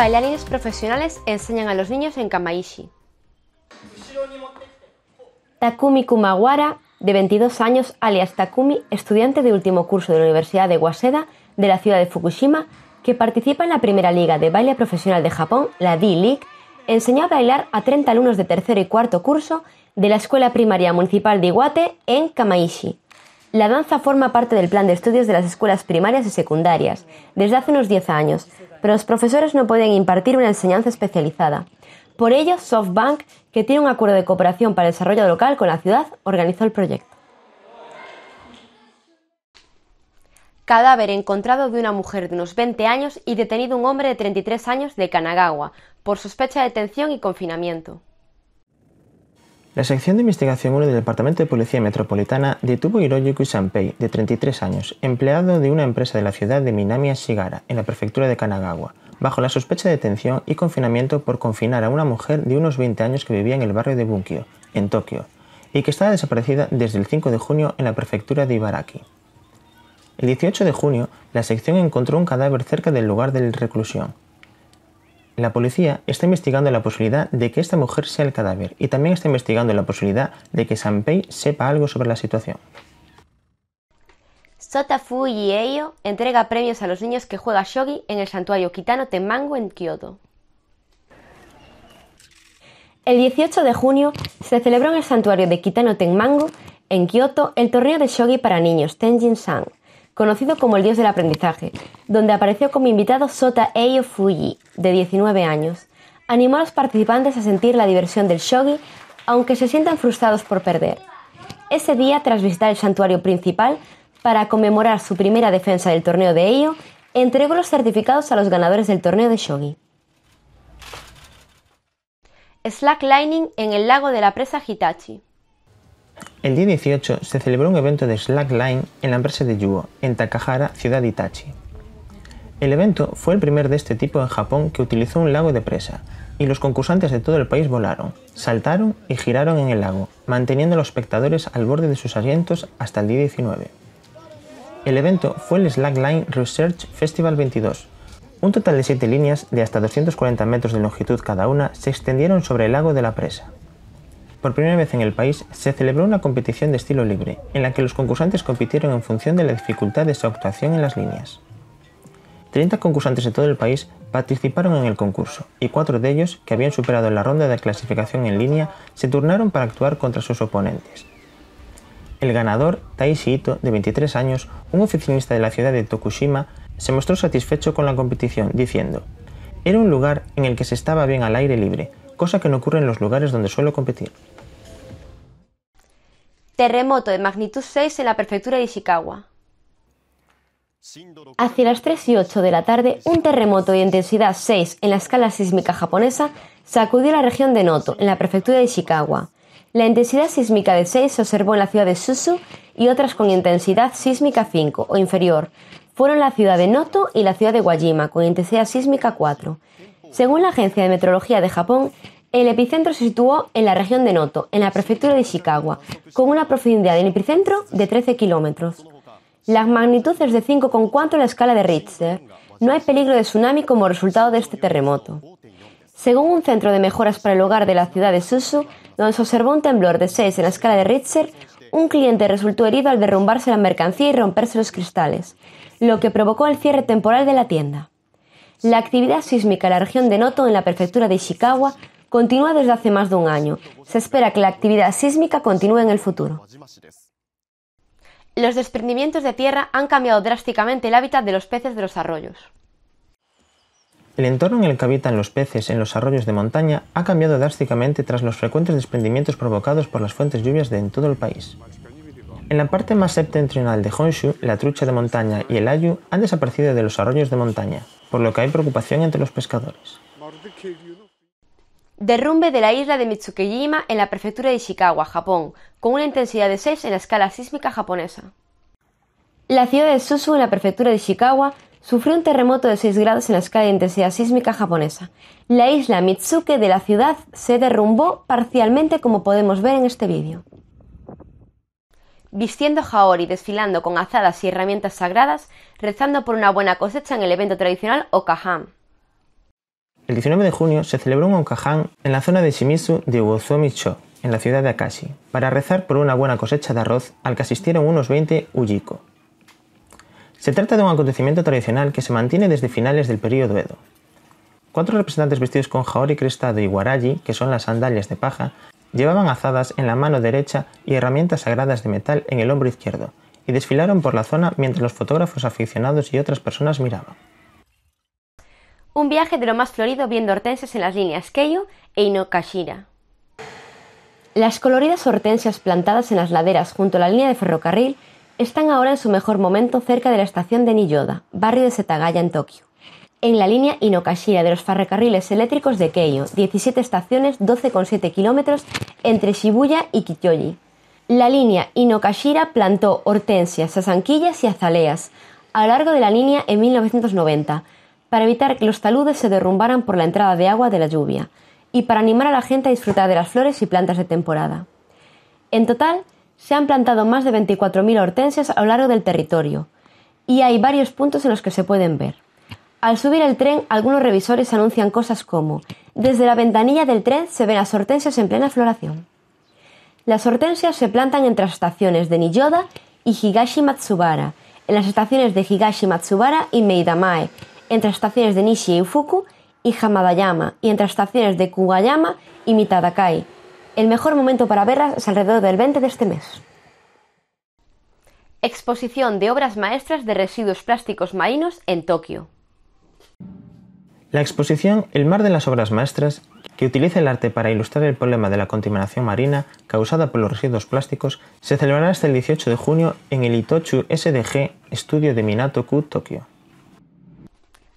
Bailarines profesionales enseñan a los niños en Kamaishi. Takumi Kumawara, de 22 años, alias Takumi, estudiante de último curso de la Universidad de Waseda de la ciudad de Fukushima, que participa en la primera liga de baile profesional de Japón, la D-League, enseñó a bailar a 30 alumnos de tercero y cuarto curso de la Escuela Primaria Municipal de Iwate en Kamaishi. La danza forma parte del plan de estudios de las escuelas primarias y secundarias desde hace unos 10 años, pero los profesores no pueden impartir una enseñanza especializada. Por ello, SoftBank, que tiene un acuerdo de cooperación para el desarrollo local con la ciudad, organizó el proyecto. Cadáver encontrado de una mujer de unos 20 años y detenido un hombre de 33 años de Kanagawa por sospecha de detención y confinamiento. La sección de investigación 1 del Departamento de Policía Metropolitana detuvo Hiroyuki Sanpei, de 33 años, empleado de una empresa de la ciudad de Minami Ashigara, en la prefectura de Kanagawa, bajo la sospecha de detención y confinamiento por confinar a una mujer de unos 20 años que vivía en el barrio de Bunkyo, en Tokio, y que estaba desaparecida desde el 5 de junio en la prefectura de Ibaraki. El 18 de junio, la sección encontró un cadáver cerca del lugar de la reclusión, la policía está investigando la posibilidad de que esta mujer sea el cadáver y también está investigando la posibilidad de que Sanpei sepa algo sobre la situación. Sota Fuji entrega premios a los niños que juegan shogi en el santuario Kitano Tenmangu en Kioto. El 18 de junio se celebró en el santuario de Kitano Tenmango en Kioto el torneo de shogi para niños Tenjin San, conocido como el dios del aprendizaje, donde apareció como invitado Sota Eio Fuji, de 19 años. Animó a los participantes a sentir la diversión del shogi, aunque se sientan frustrados por perder. Ese día, tras visitar el santuario principal, para conmemorar su primera defensa del torneo de Eio, entregó los certificados a los ganadores del torneo de shogi. Slacklining en el lago de la presa Hitachi. El día 18 se celebró un evento de slackline en la empresa de Yuo, en Takahara, ciudad Itachi. El evento fue el primer de este tipo en Japón que utilizó un lago de presa, y los concursantes de todo el país volaron, saltaron y giraron en el lago, manteniendo a los espectadores al borde de sus asientos hasta el día 19. El evento fue el Slackline Research Festival 22. Un total de 7 líneas de hasta 240 metros de longitud cada una se extendieron sobre el lago de la presa. Por primera vez en el país se celebró una competición de estilo libre, en la que los concursantes compitieron en función de la dificultad de su actuación en las líneas. 30 concursantes de todo el país participaron en el concurso y cuatro de ellos, que habían superado la ronda de clasificación en línea, se turnaron para actuar contra sus oponentes. El ganador, Taishi Ito, de 23 años, un oficinista de la ciudad de Tokushima, se mostró satisfecho con la competición, diciendo, Era un lugar en el que se estaba bien al aire libre, cosa que no ocurre en los lugares donde suelo competir. Terremoto de magnitud 6 en la prefectura de Ishikawa. Hacia las 3 y 8 de la tarde, un terremoto de intensidad 6 en la escala sísmica japonesa sacudió la región de Noto, en la prefectura de Ishikawa. La intensidad sísmica de 6 se observó en la ciudad de Susu y otras con intensidad sísmica 5 o inferior. Fueron la ciudad de Noto y la ciudad de Guajima con intensidad sísmica 4. Según la Agencia de Meteorología de Japón, el epicentro se situó en la región de Noto, en la prefectura de Ishikawa, con una profundidad del epicentro de 13 kilómetros. La magnitud es de 5,4 en la escala de Richter. No hay peligro de tsunami como resultado de este terremoto. Según un centro de mejoras para el hogar de la ciudad de Susu, donde se observó un temblor de 6 en la escala de Richter, un cliente resultó herido al derrumbarse la mercancía y romperse los cristales, lo que provocó el cierre temporal de la tienda. La actividad sísmica en la región de Noto, en la prefectura de Ishikawa, continúa desde hace más de un año. Se espera que la actividad sísmica continúe en el futuro. Los desprendimientos de tierra han cambiado drásticamente el hábitat de los peces de los arroyos. El entorno en el que habitan los peces en los arroyos de montaña ha cambiado drásticamente tras los frecuentes desprendimientos provocados por las fuentes lluvias de en todo el país. En la parte más septentrional de Honshu, la trucha de montaña y el ayu han desaparecido de los arroyos de montaña, por lo que hay preocupación entre los pescadores. Derrumbe de la isla de Mitsukejima en la prefectura de Ishikawa, Japón, con una intensidad de 6 en la escala sísmica japonesa. La ciudad de Susu, en la prefectura de Ishikawa, sufrió un terremoto de 6 grados en la escala de intensidad sísmica japonesa. La isla Mitsuke de la ciudad se derrumbó parcialmente como podemos ver en este vídeo vistiendo jaori, desfilando con azadas y herramientas sagradas, rezando por una buena cosecha en el evento tradicional Okahan. El 19 de junio se celebró un Okahan en la zona de Shimizu de uozumi cho en la ciudad de Akashi, para rezar por una buena cosecha de arroz al que asistieron unos 20 Ujiko. Se trata de un acontecimiento tradicional que se mantiene desde finales del período Edo. Cuatro representantes vestidos con jaori crestado y guaraji, que son las sandalias de paja, Llevaban azadas en la mano derecha y herramientas sagradas de metal en el hombro izquierdo, y desfilaron por la zona mientras los fotógrafos aficionados y otras personas miraban. Un viaje de lo más florido viendo hortensias en las líneas Keio e Inokashira. Las coloridas hortensias plantadas en las laderas junto a la línea de ferrocarril están ahora en su mejor momento cerca de la estación de Niyoda, barrio de Setagaya en Tokio en la línea Inokashira de los ferrocarriles eléctricos de Keio, 17 estaciones, 12,7 kilómetros entre Shibuya y Kiyoji. La línea Inokashira plantó hortensias, sasanquillas y azaleas a lo largo de la línea en 1990 para evitar que los taludes se derrumbaran por la entrada de agua de la lluvia y para animar a la gente a disfrutar de las flores y plantas de temporada. En total, se han plantado más de 24.000 hortensias a lo largo del territorio y hay varios puntos en los que se pueden ver. Al subir el tren, algunos revisores anuncian cosas como desde la ventanilla del tren se ven las hortensias en plena floración. Las hortensias se plantan entre las estaciones de Niyoda y Higashi Matsubara, en las estaciones de Higashi Matsubara y Meidamae, entre las estaciones de Nishi y y Hamadayama, y entre las estaciones de Kugayama y Mitadakai. El mejor momento para verlas es alrededor del 20 de este mes. Exposición de obras maestras de residuos plásticos marinos en Tokio. La exposición El mar de las obras maestras, que utiliza el arte para ilustrar el problema de la contaminación marina causada por los residuos plásticos, se celebrará hasta el 18 de junio en el Itochu SDG Estudio de Minato-ku, Tokio.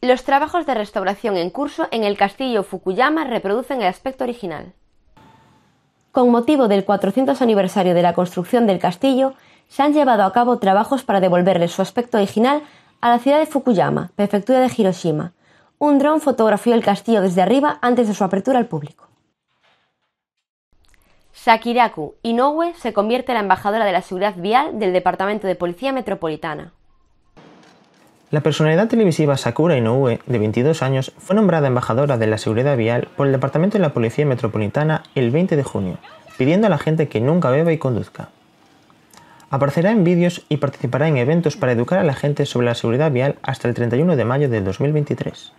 Los trabajos de restauración en curso en el castillo Fukuyama reproducen el aspecto original. Con motivo del 400 aniversario de la construcción del castillo, se han llevado a cabo trabajos para devolverle su aspecto original a la ciudad de Fukuyama, prefectura de Hiroshima, un dron fotografió el castillo desde arriba antes de su apertura al público. Sakiraku Inoue se convierte en la embajadora de la seguridad vial del Departamento de Policía Metropolitana. La personalidad televisiva Sakura Inoue, de 22 años, fue nombrada embajadora de la seguridad vial por el Departamento de la Policía Metropolitana el 20 de junio, pidiendo a la gente que nunca beba y conduzca. Aparecerá en vídeos y participará en eventos para educar a la gente sobre la seguridad vial hasta el 31 de mayo de 2023.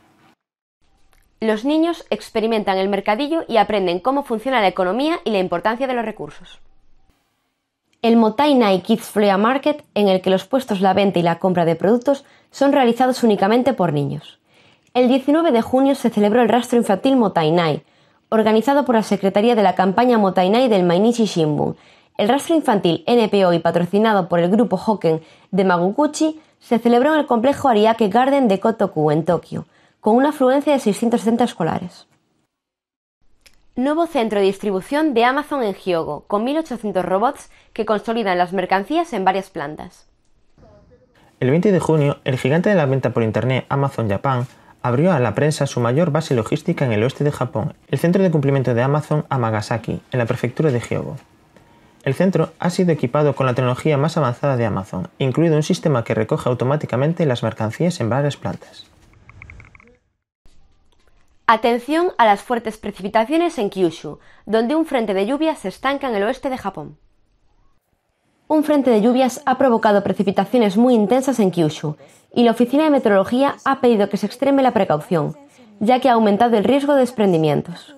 Los niños experimentan el mercadillo y aprenden cómo funciona la economía y la importancia de los recursos. El Motainai Kids Flea Market, en el que los puestos, la venta y la compra de productos son realizados únicamente por niños. El 19 de junio se celebró el rastro infantil Motainai, organizado por la Secretaría de la campaña Motainai del Mainichi Shimbun, el rastro infantil NPO y patrocinado por el grupo Hoken de Magukuchi se celebró en el complejo Ariake Garden de Kotoku, en Tokio, con una afluencia de 670 escolares. Nuevo centro de distribución de Amazon en Hyogo, con 1.800 robots que consolidan las mercancías en varias plantas. El 20 de junio, el gigante de la venta por Internet Amazon Japan abrió a la prensa su mayor base logística en el oeste de Japón, el centro de cumplimiento de Amazon Amagasaki, en la prefectura de Hyogo. El centro ha sido equipado con la tecnología más avanzada de Amazon, incluido un sistema que recoge automáticamente las mercancías en varias plantas. Atención a las fuertes precipitaciones en Kyushu, donde un frente de lluvias se estanca en el oeste de Japón. Un frente de lluvias ha provocado precipitaciones muy intensas en Kyushu y la Oficina de Meteorología ha pedido que se extreme la precaución, ya que ha aumentado el riesgo de desprendimientos.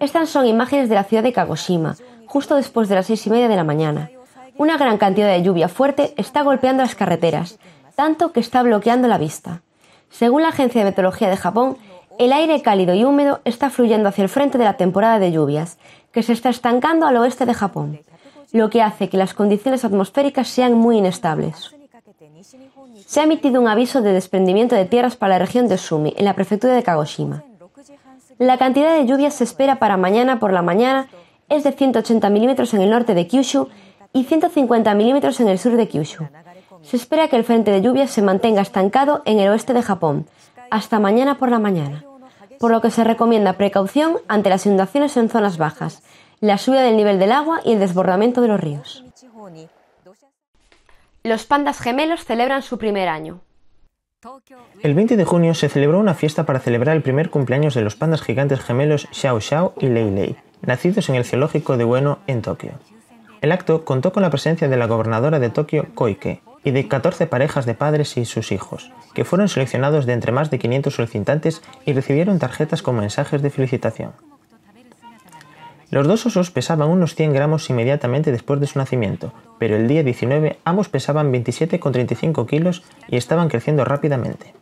Estas son imágenes de la ciudad de Kagoshima, justo después de las seis y media de la mañana. Una gran cantidad de lluvia fuerte está golpeando las carreteras, tanto que está bloqueando la vista. Según la Agencia de Meteorología de Japón, el aire cálido y húmedo está fluyendo hacia el frente de la temporada de lluvias, que se está estancando al oeste de Japón, lo que hace que las condiciones atmosféricas sean muy inestables. Se ha emitido un aviso de desprendimiento de tierras para la región de Sumi, en la prefectura de Kagoshima. La cantidad de lluvias se espera para mañana por la mañana es de 180 milímetros en el norte de Kyushu y 150 milímetros en el sur de Kyushu. Se espera que el frente de lluvias se mantenga estancado en el oeste de Japón hasta mañana por la mañana, por lo que se recomienda precaución ante las inundaciones en zonas bajas, la subida del nivel del agua y el desbordamiento de los ríos. Los pandas gemelos celebran su primer año. El 20 de junio se celebró una fiesta para celebrar el primer cumpleaños de los pandas gigantes gemelos Xiao Xiao y Lei Lei nacidos en el zoológico de Bueno, en Tokio. El acto contó con la presencia de la gobernadora de Tokio, Koike, y de 14 parejas de padres y sus hijos, que fueron seleccionados de entre más de 500 solicitantes y recibieron tarjetas con mensajes de felicitación. Los dos osos pesaban unos 100 gramos inmediatamente después de su nacimiento, pero el día 19 ambos pesaban 27,35 kilos y estaban creciendo rápidamente.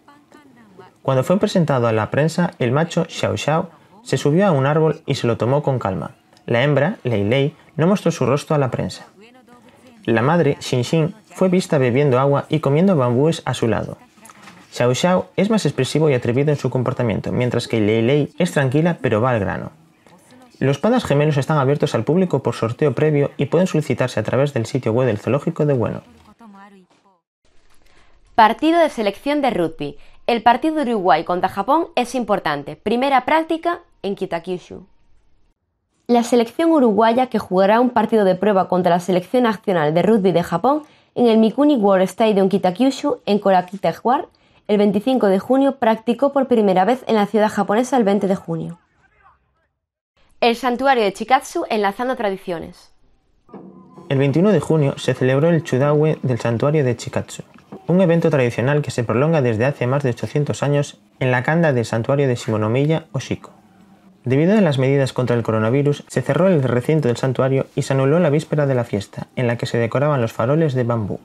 Cuando fue presentado a la prensa, el macho Xiao Xiao se subió a un árbol y se lo tomó con calma. La hembra, Lei Lei, no mostró su rostro a la prensa. La madre, Xin fue vista bebiendo agua y comiendo bambúes a su lado. Xiao Xiao es más expresivo y atrevido en su comportamiento, mientras que Lei Lei es tranquila pero va al grano. Los pandas gemelos están abiertos al público por sorteo previo y pueden solicitarse a través del sitio web del zoológico de Bueno. Partido de selección de rugby. El partido de Uruguay contra Japón es importante. Primera práctica en Kitakyushu. La selección uruguaya que jugará un partido de prueba contra la selección nacional de rugby de Japón en el Mikuni World Stadium Kitakyushu en Juar, el 25 de junio practicó por primera vez en la ciudad japonesa el 20 de junio. El santuario de Chikatsu enlazando tradiciones. El 21 de junio se celebró el Chudawe del santuario de Chikatsu, un evento tradicional que se prolonga desde hace más de 800 años en la canda del santuario de Shimonomiya Oshiko. Debido a las medidas contra el coronavirus, se cerró el recinto del santuario y se anuló la víspera de la fiesta, en la que se decoraban los faroles de bambú.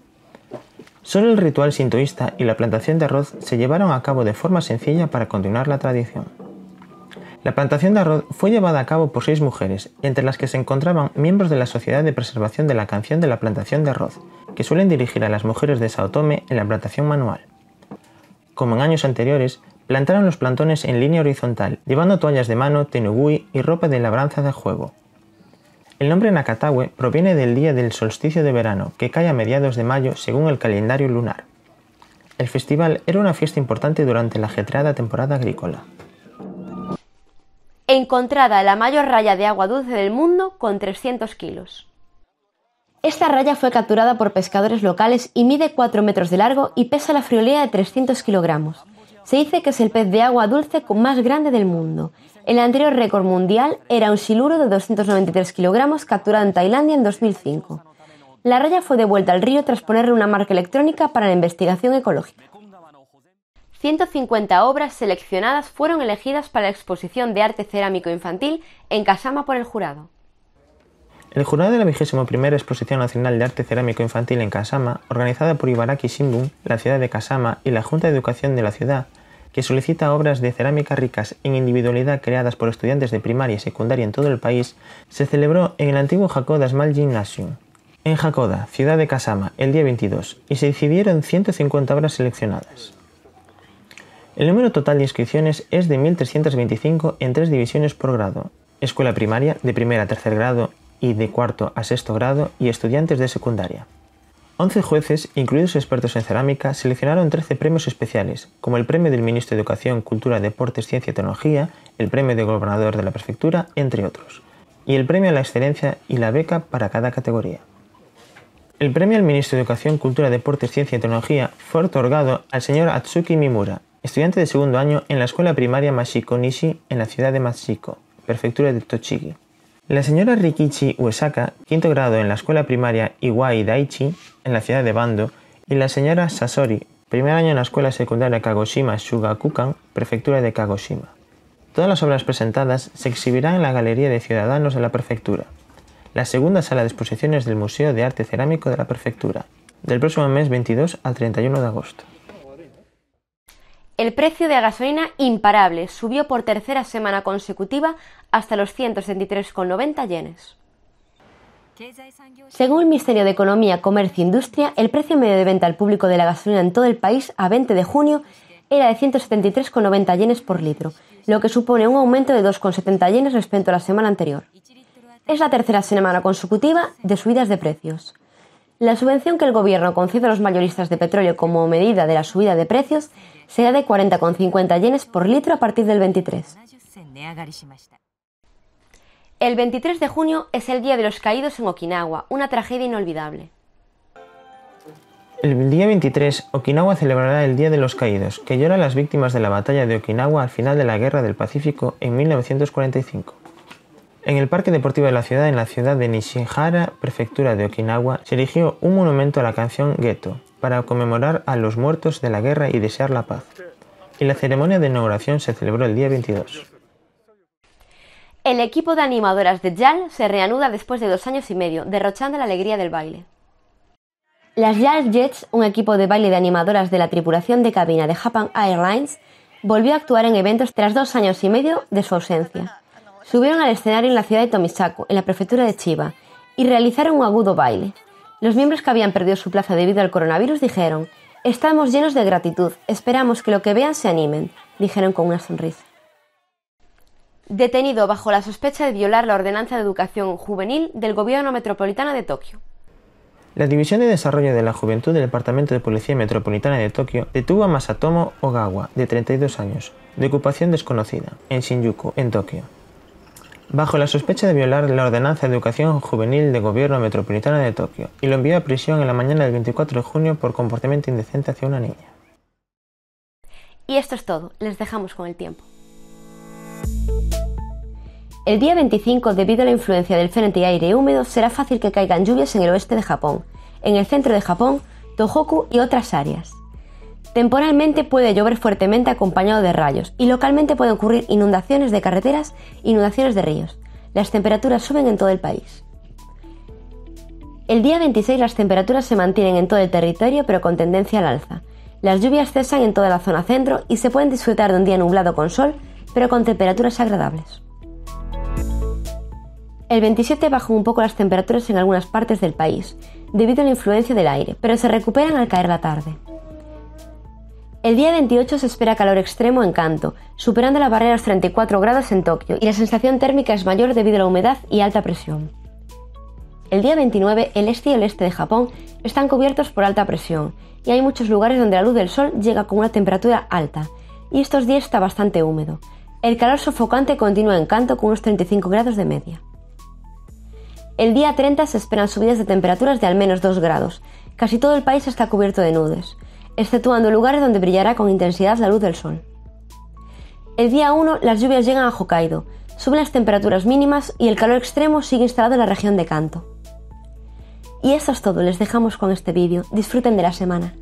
Solo el ritual sintoísta y la plantación de arroz se llevaron a cabo de forma sencilla para continuar la tradición. La plantación de arroz fue llevada a cabo por seis mujeres, entre las que se encontraban miembros de la Sociedad de Preservación de la Canción de la Plantación de Arroz, que suelen dirigir a las mujeres de Sao Tome en la plantación manual. Como en años anteriores, plantaron los plantones en línea horizontal, llevando toallas de mano, tenugui y ropa de labranza de juego. El nombre Nakatawe proviene del día del solsticio de verano, que cae a mediados de mayo según el calendario lunar. El festival era una fiesta importante durante la ajetreada temporada agrícola. Encontrada la mayor raya de agua dulce del mundo con 300 kilos. Esta raya fue capturada por pescadores locales y mide 4 metros de largo y pesa la friolía de 300 kilogramos. Se dice que es el pez de agua dulce más grande del mundo. El anterior récord mundial era un siluro de 293 kilogramos capturado en Tailandia en 2005. La raya fue devuelta al río tras ponerle una marca electrónica para la investigación ecológica. 150 obras seleccionadas fueron elegidas para la exposición de arte cerámico infantil en Kasama por el jurado. El jurado de la XXI Exposición Nacional de Arte Cerámico Infantil en Kasama, organizada por Ibaraki Shimbun, la ciudad de Kasama y la Junta de Educación de la ciudad, que solicita obras de cerámica ricas en individualidad creadas por estudiantes de primaria y secundaria en todo el país, se celebró en el antiguo Hakoda Small Gymnasium, en Hakoda, ciudad de Kasama, el día 22, y se decidieron 150 obras seleccionadas. El número total de inscripciones es de 1.325 en tres divisiones por grado, escuela primaria de primer a tercer grado y de cuarto a sexto grado y estudiantes de secundaria. 11 jueces, incluidos expertos en cerámica, seleccionaron 13 premios especiales, como el premio del Ministro de Educación, Cultura, Deportes, Ciencia y Tecnología, el premio de Gobernador de la Prefectura, entre otros, y el premio a la excelencia y la beca para cada categoría. El premio al Ministro de Educación, Cultura, Deportes, Ciencia y Tecnología fue otorgado al señor Atsuki Mimura, estudiante de segundo año en la escuela primaria Mashiko Nishi en la ciudad de Mashiko, prefectura de Tochigi. La señora Rikichi Uesaka, quinto grado en la escuela primaria Iwai Daichi, en la ciudad de Bando, y la señora Sasori, primer año en la escuela secundaria Kagoshima Shugakukan, prefectura de Kagoshima. Todas las obras presentadas se exhibirán en la Galería de Ciudadanos de la Prefectura, la segunda sala de exposiciones del Museo de Arte Cerámico de la Prefectura, del próximo mes 22 al 31 de agosto. El precio de la gasolina imparable subió por tercera semana consecutiva hasta los 173,90 yenes. Según el Ministerio de Economía, Comercio e Industria, el precio medio de venta al público de la gasolina en todo el país a 20 de junio era de 173,90 yenes por litro, lo que supone un aumento de 2,70 yenes respecto a la semana anterior. Es la tercera semana consecutiva de subidas de precios. La subvención que el Gobierno concede a los mayoristas de petróleo como medida de la subida de precios será de 40,50 yenes por litro a partir del 23. El 23 de junio es el Día de los Caídos en Okinawa, una tragedia inolvidable. El día 23, Okinawa celebrará el Día de los Caídos, que a las víctimas de la batalla de Okinawa al final de la Guerra del Pacífico en 1945. En el Parque Deportivo de la ciudad, en la ciudad de Nishihara, prefectura de Okinawa, se erigió un monumento a la canción Ghetto, para conmemorar a los muertos de la guerra y desear la paz. Y la ceremonia de inauguración se celebró el día 22. El equipo de animadoras de JAL se reanuda después de dos años y medio, derrochando la alegría del baile. Las JAL Jets, un equipo de baile de animadoras de la tripulación de cabina de Japan Airlines, volvió a actuar en eventos tras dos años y medio de su ausencia subieron al escenario en la ciudad de Tomisaku, en la prefectura de Chiba, y realizaron un agudo baile. Los miembros que habían perdido su plaza debido al coronavirus dijeron, Estamos llenos de gratitud, esperamos que lo que vean se animen, dijeron con una sonrisa. Detenido bajo la sospecha de violar la ordenanza de educación juvenil del Gobierno Metropolitano de Tokio. La División de Desarrollo de la Juventud del Departamento de Policía Metropolitana de Tokio detuvo a Masatomo Ogawa, de 32 años, de ocupación desconocida, en Shinjuku, en Tokio, bajo la sospecha de violar la ordenanza de educación juvenil del gobierno metropolitano de Tokio y lo envió a prisión en la mañana del 24 de junio por comportamiento indecente hacia una niña. Y esto es todo, les dejamos con el tiempo. El día 25, debido a la influencia del frente y aire húmedo, será fácil que caigan lluvias en el oeste de Japón, en el centro de Japón, Tohoku y otras áreas. Temporalmente puede llover fuertemente acompañado de rayos y localmente pueden ocurrir inundaciones de carreteras, e inundaciones de ríos. Las temperaturas suben en todo el país. El día 26 las temperaturas se mantienen en todo el territorio pero con tendencia al alza. Las lluvias cesan en toda la zona centro y se pueden disfrutar de un día nublado con sol pero con temperaturas agradables. El 27 bajan un poco las temperaturas en algunas partes del país, debido a la influencia del aire, pero se recuperan al caer la tarde. El día 28 se espera calor extremo en Kanto, superando la barrera de los 34 grados en Tokio, y la sensación térmica es mayor debido a la humedad y alta presión. El día 29, el este y el este de Japón están cubiertos por alta presión, y hay muchos lugares donde la luz del sol llega con una temperatura alta, y estos días está bastante húmedo. El calor sofocante continúa en Kanto con unos 35 grados de media. El día 30 se esperan subidas de temperaturas de al menos 2 grados. Casi todo el país está cubierto de nubes exceptuando lugares donde brillará con intensidad la luz del sol. El día 1 las lluvias llegan a Hokkaido, suben las temperaturas mínimas y el calor extremo sigue instalado en la región de Kanto. Y eso es todo, les dejamos con este vídeo, disfruten de la semana.